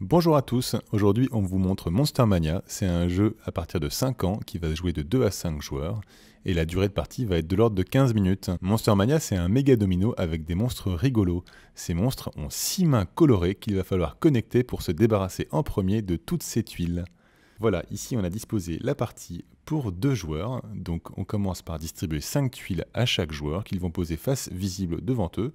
Bonjour à tous, aujourd'hui on vous montre Monster Mania, c'est un jeu à partir de 5 ans qui va se jouer de 2 à 5 joueurs et la durée de partie va être de l'ordre de 15 minutes. Monster Mania c'est un méga domino avec des monstres rigolos. Ces monstres ont 6 mains colorées qu'il va falloir connecter pour se débarrasser en premier de toutes ces tuiles. Voilà, ici on a disposé la partie pour deux joueurs. Donc on commence par distribuer 5 tuiles à chaque joueur qu'ils vont poser face visible devant eux.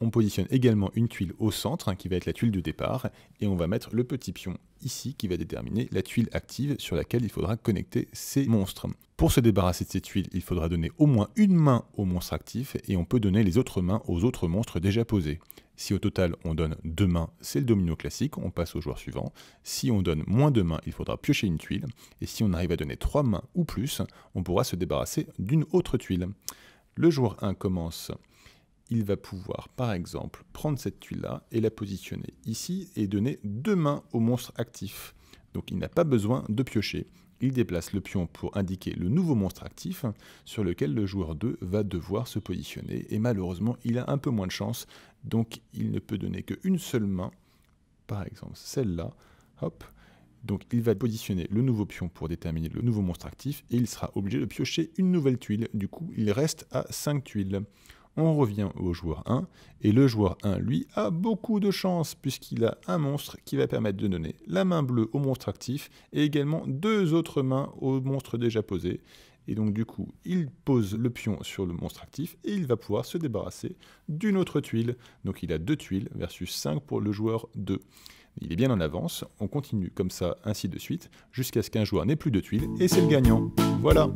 On positionne également une tuile au centre hein, qui va être la tuile de départ et on va mettre le petit pion ici qui va déterminer la tuile active sur laquelle il faudra connecter ces monstres. Pour se débarrasser de ces tuiles, il faudra donner au moins une main au monstre actif et on peut donner les autres mains aux autres monstres déjà posés. Si au total on donne deux mains, c'est le domino classique, on passe au joueur suivant. Si on donne moins de mains, il faudra piocher une tuile. Et si on arrive à donner trois mains ou plus, on pourra se débarrasser d'une autre tuile. Le joueur 1 commence, il va pouvoir par exemple prendre cette tuile-là et la positionner ici et donner deux mains au monstre actif. Donc il n'a pas besoin de piocher il déplace le pion pour indiquer le nouveau monstre actif sur lequel le joueur 2 va devoir se positionner et malheureusement il a un peu moins de chance donc il ne peut donner qu'une seule main, par exemple celle-là, hop, donc il va positionner le nouveau pion pour déterminer le nouveau monstre actif et il sera obligé de piocher une nouvelle tuile, du coup il reste à 5 tuiles on revient au joueur 1, et le joueur 1, lui, a beaucoup de chance, puisqu'il a un monstre qui va permettre de donner la main bleue au monstre actif, et également deux autres mains au monstre déjà posé. Et donc du coup, il pose le pion sur le monstre actif, et il va pouvoir se débarrasser d'une autre tuile. Donc il a deux tuiles, versus 5 pour le joueur 2. Il est bien en avance, on continue comme ça, ainsi de suite, jusqu'à ce qu'un joueur n'ait plus de tuiles, et c'est le gagnant. Voilà